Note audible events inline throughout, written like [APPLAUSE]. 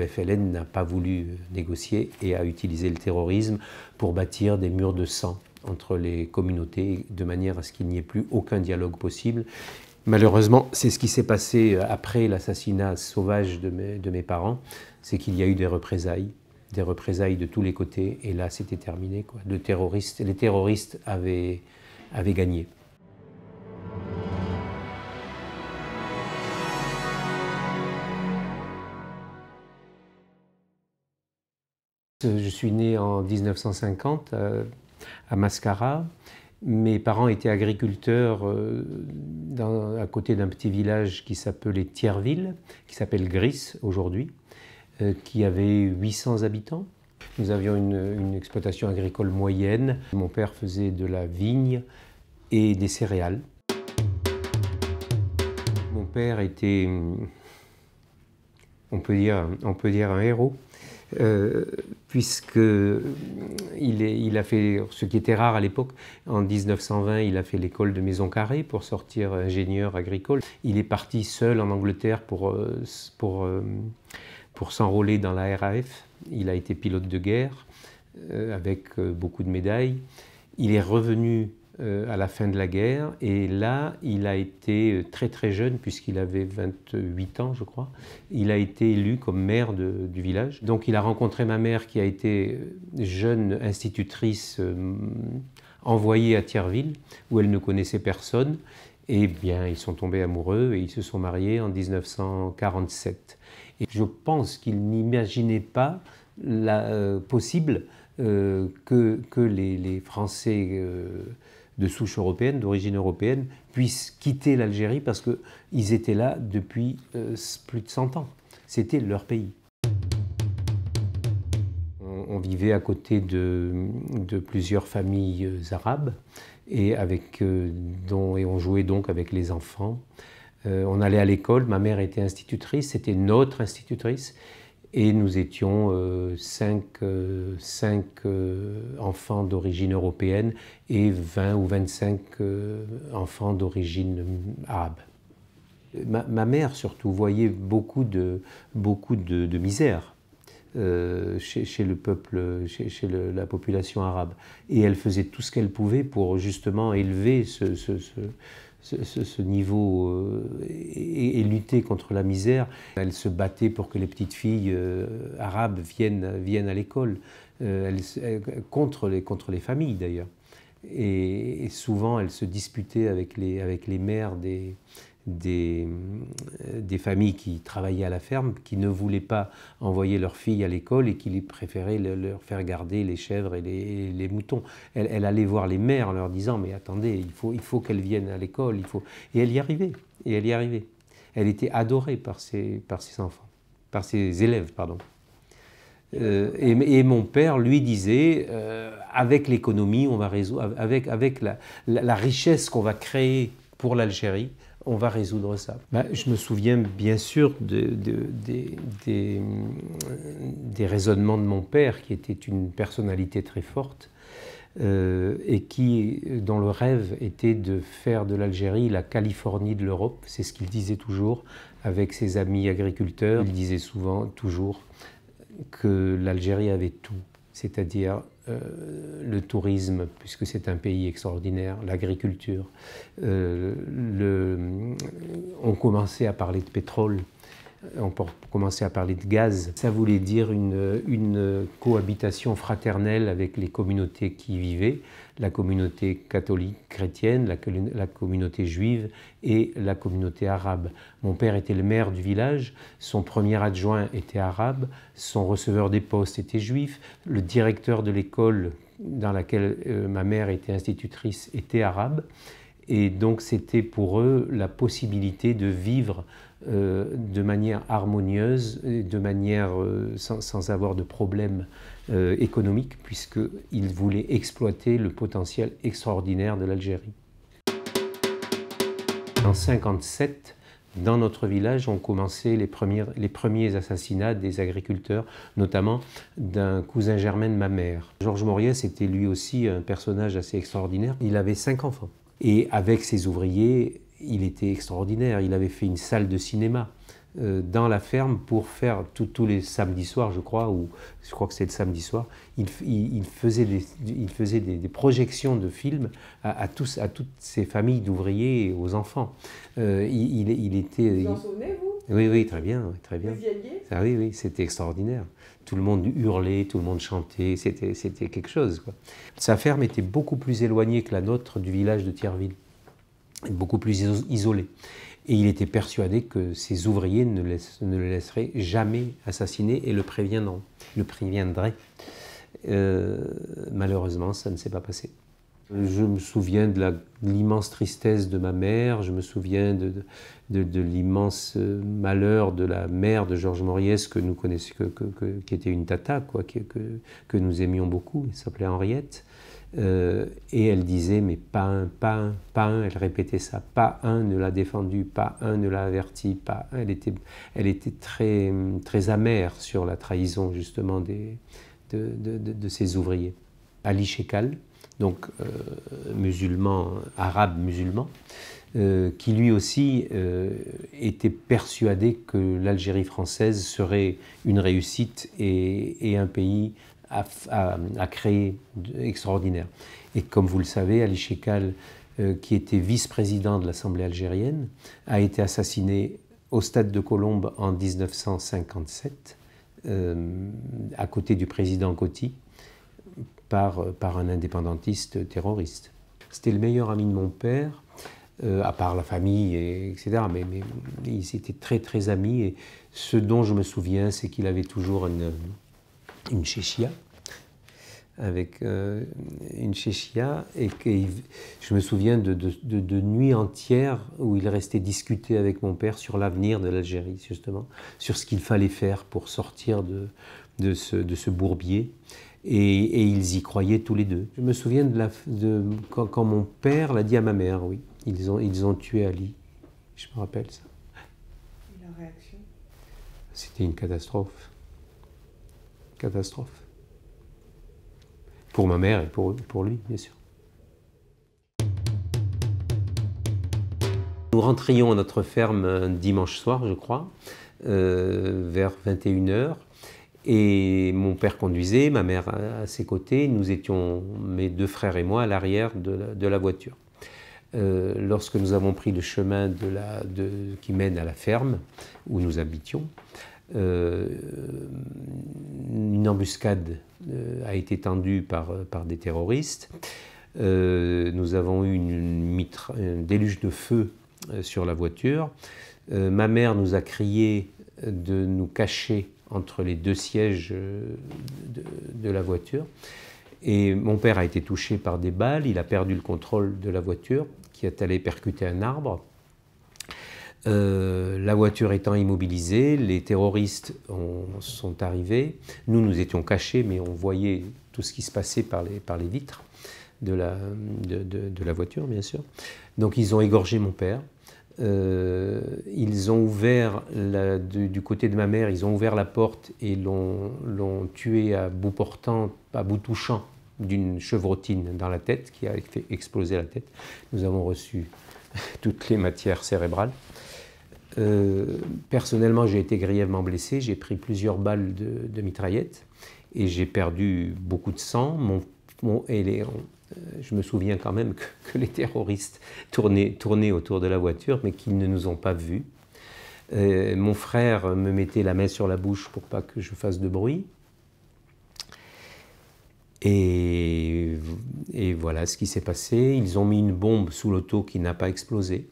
le FLN n'a pas voulu négocier et a utilisé le terrorisme pour bâtir des murs de sang entre les communautés de manière à ce qu'il n'y ait plus aucun dialogue possible. Malheureusement, c'est ce qui s'est passé euh, après l'assassinat sauvage de mes, parents, c'est qu'il y a eu des représailles, des représailles de tous les côtés, et là c'était terminé. les terroristes avaient gagné. Je suis né en 1950 euh, à Mascara. Mes parents étaient agriculteurs euh, à côté d'un petit village qui s'appelait Thierville, qui s'appelle Gris aujourd'hui, euh, qui avait 800 habitants. Nous avions une, exploitation agricole moyenne. Mon père faisait de la vigne et des céréales. Mon père était, on peut dire un héros. Euh, puisqu'il il a fait ce qui était rare à l'époque. En 1920, il a fait l'école de Maison Carrée pour sortir ingénieur agricole. Il est parti seul en Angleterre pour, euh, euh, s'enrôler dans la RAF. Il a été pilote de guerre avec beaucoup de médailles. Il est revenu euh, à la fin de la guerre. Et là, il a été euh, très très jeune, puisqu'il avait 28 ans, je crois. Il a été élu comme maire du village. Donc il a rencontré ma mère, qui a été euh, jeune institutrice envoyée à Thierville, où elle ne connaissait personne. Et eh bien, ils sont tombés amoureux et ils se sont mariés en 1947. Et je pense qu'ils n'imaginaient pas la, possible que, que, les, Français de souche européenne, d'origine européenne, puissent quitter l'Algérie parce qu'ils étaient là depuis euh, plus de 100 ans. C'était leur pays. On, vivait à côté de, plusieurs familles euh, arabes et, avec, euh, on jouait donc avec les enfants. on allait à l'école, ma mère était institutrice, c'était notre institutrice, et nous étions 5 euh, cinq, euh, euh, enfants d'origine européenne et 20 ou 25 enfants d'origine arabe. Ma, mère surtout voyait beaucoup de, beaucoup de, misère. Chez, le peuple, chez, la population arabe. Et elle faisait tout ce qu'elle pouvait pour justement élever ce ce, niveau euh, et, lutter contre la misère. Elle se battait pour que les petites filles euh, arabes viennent, viennent à l'école, euh, contre, les, contre les familles d'ailleurs. Et, et, souvent, elle se disputait avec les, avec les mères des, euh, des, familles qui travaillaient à la ferme, qui ne voulaient pas envoyer leurs filles à l'école et qui préféraient leur faire garder les chèvres et les, moutons. Elle, allait voir les mères en leur disant Mais attendez, il faut, qu'elles viennent à l'école. Et elle y arrivait. Et elle y arrivait. Elle était adorée par ses, enfants, par ses élèves, pardon. Euh, et, mon père lui disait, euh, avec l'économie, on va résoudre, avec, la richesse qu'on va créer pour l'Algérie, on va résoudre ça. Bah, je me souviens bien sûr de, des, raisonnements de mon père, qui était une personnalité très forte. Euh, et qui, dans le rêve, était de faire de l'Algérie la Californie de l'Europe. C'est ce qu'il disait toujours avec ses amis agriculteurs. Il disait souvent, toujours, que l'Algérie avait tout, c'est-à-dire euh, le tourisme, puisque c'est un pays extraordinaire, l'agriculture. Euh, on commençait à parler de pétrole. Euh, on peut commencer à parler de gaz. Ça voulait dire une, cohabitation fraternelle avec les communautés qui y vivaient, la communauté catholique chrétienne, la, communauté juive et la communauté arabe. Mon père était le maire du village, son premier adjoint était arabe, son receveur des postes était juif, le directeur de l'école dans laquelle euh, ma mère était institutrice était arabe. Et donc c'était pour eux la possibilité de vivre euh, de manière harmonieuse, de manière euh, sans, avoir de problème économiques, euh, économique, puisqu'ils voulaient exploiter le potentiel extraordinaire de l'Algérie. En 1957, dans notre village ont commencé les, premiers, les premiers assassinats des agriculteurs, notamment d'un cousin germain de ma mère. Georges Mauriès était lui aussi un personnage assez extraordinaire. Il avait cinq enfants. Et avec ses ouvriers, il était extraordinaire. Il avait fait une salle de cinéma euh, dans la ferme pour faire tous les samedis soirs, je crois, ou je crois que c'est le samedi soir, il, faisait, des, il faisait des, projections de films à, tous, à toutes ces familles d'ouvriers et aux enfants. Euh, il, il, était. Vous en souvenez, vous oui, oui, très bien, très bien. Vous y alliez ah Oui, c'était extraordinaire. Tout le monde hurlait, tout le monde chantait, c'était, c'était quelque chose. Sa ferme était beaucoup plus éloignée que la nôtre du village de Thierville, beaucoup plus isolée. Et il était persuadé que ses ouvriers ne, le laisseraient jamais assassiner et le, le préviendraient. Euh, malheureusement, ça ne s'est pas passé. Je me souviens de l'immense tristesse de ma mère, je me souviens de, l'immense euh, malheur de la mère de Georges Moriès que nous qui était une tata, quoi, que, nous aimions beaucoup, elle s'appelait Henriette. Euh, et elle disait, mais pas un, pas un, pas un, elle répétait ça, pas un ne l'a défendu, pas un ne l'a averti, pas un. Elle était, très, très amère sur la trahison justement des, de, ses ouvriers. Ali Shekal, donc musulman, arabe musulman, qui lui aussi euh, était persuadé que l'Algérie française serait une réussite et, un pays à, créer extraordinaire. Et comme vous le savez, Ali Shekal, euh, qui était vice-président de l'Assemblée algérienne, a été assassiné au stade de Colombes en 1957, euh, à côté du président Coty. Euh, par, un indépendantiste terroriste. C'était le meilleur ami de mon père, euh, à part la famille, etc. Mais, ils étaient très très amis. Et ce dont je me souviens, c'est qu'il avait toujours une, une chéchia, avec euh, une chéchia, et que je me souviens de, de, nuits entières où il restait discuter avec mon père sur l'avenir de l'Algérie, justement, sur ce qu'il fallait faire pour sortir de, de ce bourbier. Et, ils y croyaient tous les deux. Je me souviens de, quand, mon père l'a dit à ma mère, oui. Ils ont, ils ont tué Ali. Je me rappelle ça. Et la réaction C'était une catastrophe. Catastrophe. Pour ma mère et pour, pour lui, bien sûr. Nous rentrions à notre ferme un dimanche soir, je crois, euh, vers 21h. Et mon père conduisait, ma mère à ses côtés, nous étions, mes deux frères et moi, à l'arrière de, la, voiture. Euh, lorsque nous avons pris le chemin de la, de, qui mène à la ferme où nous habitions, euh, une embuscade euh, a été tendue par, par des terroristes. nous avons eu une, un déluge de feu sur la voiture. ma mère nous a crié de nous cacher entre les deux sièges euh, de, la voiture. Et mon père a été touché par des balles, il a perdu le contrôle de la voiture, qui est allé percuter un arbre. Euh, la voiture étant immobilisée, les terroristes sont arrivés. Nous, nous étions cachés, mais on voyait tout ce qui se passait par les, par les vitres de la voiture, bien sûr. Donc, ils ont égorgé mon père. Euh, ils ont ouvert, la, du, côté de ma mère, ils ont ouvert la porte et l'ont tué à bout portant, à bout touchant, d'une chevrotine dans la tête, qui a fait exploser la tête. Nous avons reçu [LAUGHS] toutes les matières cérébrales. Euh, personnellement, j'ai été grièvement blessé, j'ai pris plusieurs balles de, de mitraillette et j'ai perdu beaucoup de sang. Mon, mon, euh, je me souviens quand même que, les terroristes tournaient, autour de la voiture, mais qu'ils ne nous ont pas vus. Euh, mon frère me mettait la main sur la bouche pour pas que je fasse de bruit. Et, voilà ce qui s'est passé. Ils ont mis une bombe sous l'auto qui n'a pas explosé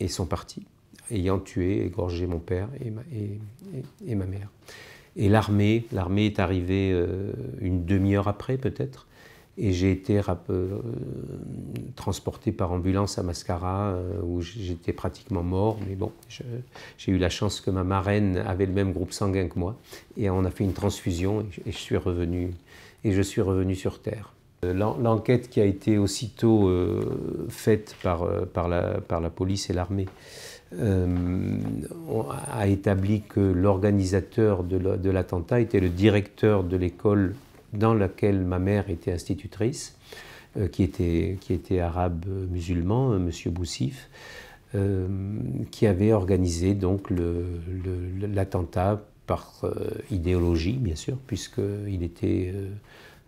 et sont partis, ayant tué, égorgé mon père et ma, et, ma mère. Et l'armée, l'armée est arrivée euh, une demi-heure après peut-être. Et j'ai été euh, transporté par ambulance à Mascara, euh, où j'étais pratiquement mort. Mais bon, j'ai eu la chance que ma marraine avait le même groupe sanguin que moi. Et on a fait une transfusion et je, suis, revenu, et je suis revenu sur Terre. Euh, l'enquête qui a été aussitôt faite par, par, la, par, la, police et l'armée a établi que l'organisateur de l'attentat était le directeur de l'école dans laquelle ma mère était institutrice, euh, qui, était, qui était arabe musulman, euh, monsieur Boussif, euh, qui avait organisé donc l'attentat par idéologie, bien sûr, puisqu'il était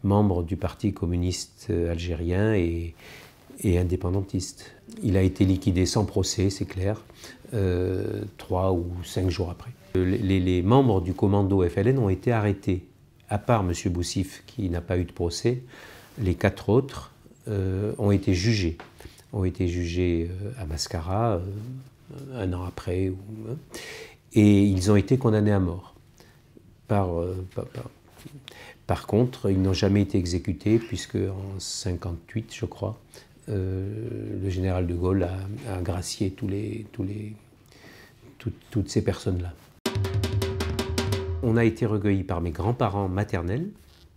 membre du Parti communiste algérien et, et indépendantiste. Il a été liquidé sans procès, c'est clair, trois ou cinq jours après. les, membres du commando FLN ont été arrêtés à part M. Boussif qui n'a pas eu de procès, les quatre autres euh, ont été jugés. Ont été jugés euh, à Mascara euh, un an après. Hein. et ils ont été condamnés à mort. Par, par, contre, ils n'ont jamais été exécutés puisque en 58, je crois, le général de Gaulle a, gracié tous les, toutes ces personnes-là. On a été recueillis par mes grands-parents maternels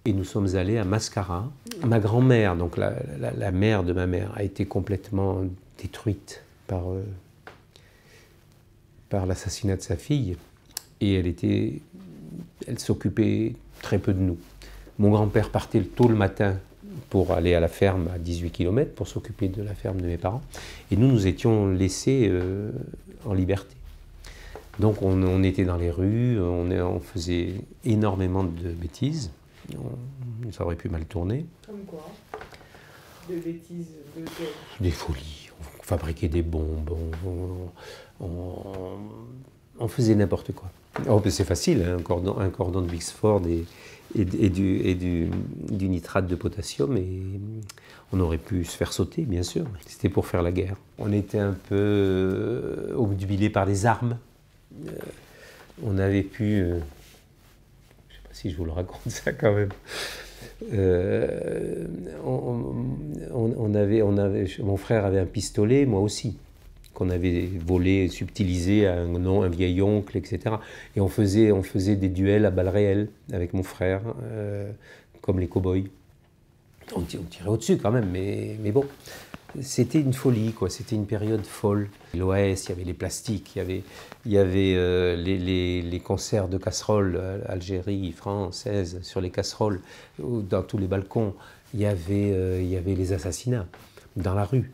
et nous sommes allés à Mascara. Ma grand-mère, donc la, mère de ma mère, a été complètement détruite par, euh, par l'assassinat de sa fille et elle était, elle s'occupait très peu de nous. Mon grand-père partait tôt le matin pour aller à la ferme à 18 km pour s'occuper de la ferme de mes parents et nous nous étions laissés euh, en liberté. Donc on, était dans les rues, on, faisait énormément de bêtises. ça aurait pu mal tourner. Comme quoi des bêtises Des folies. On fabriquait des bombes. On, faisait n'importe quoi. Oh, c'est facile, hein, un, cordon, de Bixford et, du, nitrate de potassium, et on aurait pu se faire sauter, bien sûr. C'était pour faire la guerre. On était un peu euh, obnubilé par les armes. Euh, on avait pu, euh, je ne sais pas si je vous le raconte ça quand même, euh, on, avait, on avait, mon frère avait un pistolet, moi aussi, qu'on avait volé, subtilisé à un, un, vieil oncle, etc. Et on faisait, on faisait des duels à balles réelles avec mon frère, comme les cowboys boys On, on tirait au-dessus quand même, mais, mais bon c'était une folie, quoi. C'était une période folle. L'OAS, il y avait les plastiques, il y avait, il y avait euh, les, concerts de casseroles, euh, Algérie, Française, sur les casseroles, dans tous les balcons. Il y avait, euh, il y avait les assassinats dans la rue.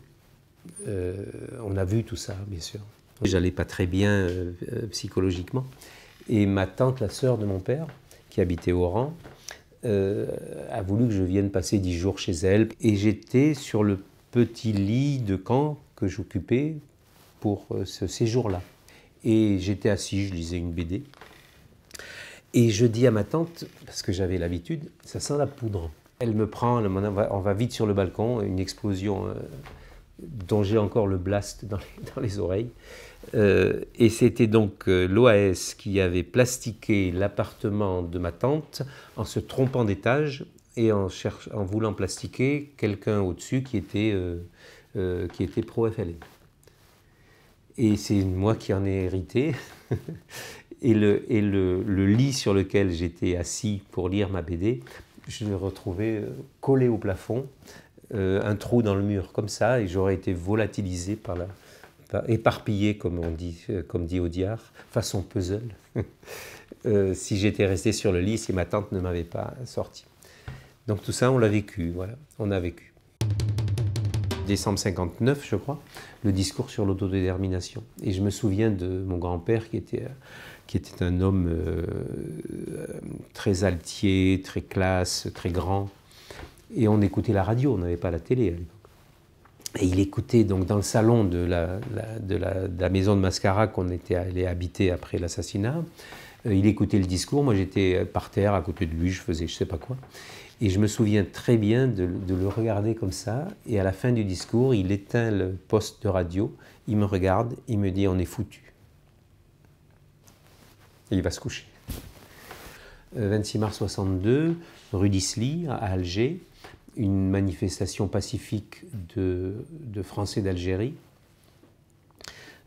on a vu tout ça, bien sûr. J'allais pas très bien psychologiquement. Et ma tante, la sœur de mon père, qui habitait au Oran, a voulu que je vienne passer dix jours chez elle. Et j'étais sur le petit lit de camp que j'occupais pour euh, ce séjour-là. Et j'étais assis, je lisais une BD. Et je dis à ma tante, parce que j'avais l'habitude, ça sent la poudre. Elle me prend, on va, vite sur le balcon, une explosion euh, dont j'ai encore le blast dans les, [LAUGHS] oreilles. Euh, et c'était donc l'OAS qui avait plastiqué l'appartement de ma tante en se trompant d'étage et en, voulant plastiquer quelqu'un au-dessus qui était, euh, euh, qui était pro-FLN. E. Et c'est moi qui en ai hérité. [LAUGHS] et, le, et le, lit sur lequel j'étais assis pour lire ma BD, je l'ai retrouvé euh, collé au plafond, un trou dans le mur comme ça, et j'aurais été volatilisé par la, éparpillé comme on dit, comme dit Audiard, façon puzzle. [LAUGHS] si j'étais resté sur le lit, si ma tante ne m'avait pas sorti. Donc tout ça, on l'a vécu, voilà, on a vécu. Décembre 59, je crois, le discours sur l'autodétermination. Et je me souviens de mon grand-père qui était, euh, un homme euh, euh, très altier, très classe, très grand. Et on écoutait la radio, on n'avait pas la télé à l'époque. Et il écoutait donc dans le salon de la, maison de Mascara qu'on était allé habiter après l'assassinat. il écoutait le discours, moi j'étais par terre à côté de lui, je faisais je sais pas quoi. Et je me souviens très bien de, le regarder comme ça. Et à la fin du discours, il éteint le poste de radio, il me regarde, il me dit On est foutu. Et il va se coucher. 26 euh, mars 62, rue d'Isly, à Alger, une manifestation pacifique de, Français d'Algérie.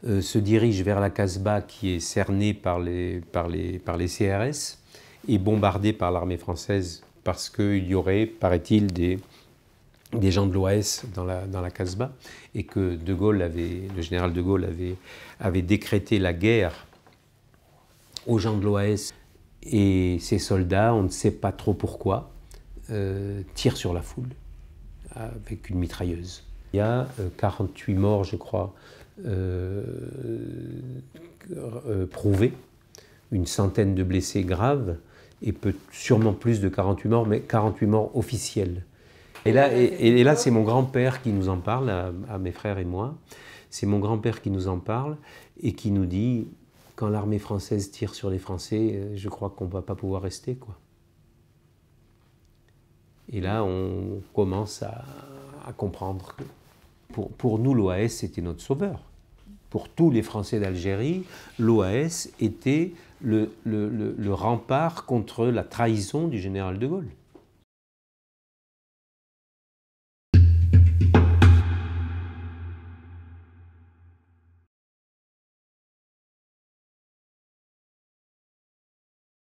Euh, se dirige vers la Casbah qui est cernée par les, par les, par les CRS et bombardée par l'armée française parce qu'il y aurait, paraît-il, des, gens de l'OAS dans la, dans Casbah, et que de Gaulle le général de Gaulle avait, décrété la guerre aux gens de l'OAS, et ces soldats, on ne sait pas trop pourquoi, euh, tirent sur la foule avec une mitrailleuse. Il y a 48 euh, morts, je crois, euh, prouvés, une centaine de blessés graves et peut sûrement plus de 48 morts, mais 48 morts officiels. Et là, et, là c'est mon grand-père qui nous en parle, à, mes frères et moi. C'est mon grand-père qui nous en parle et qui nous dit, quand l'armée française tire sur les Français, euh, je crois qu'on ne va pas pouvoir rester. quoi. Et là, on commence à, comprendre que pour, nous, l'OAS, c'était notre sauveur. Pour tous les Français d'Algérie, l'OAS était le, le, le, rempart contre la trahison du général de Gaulle.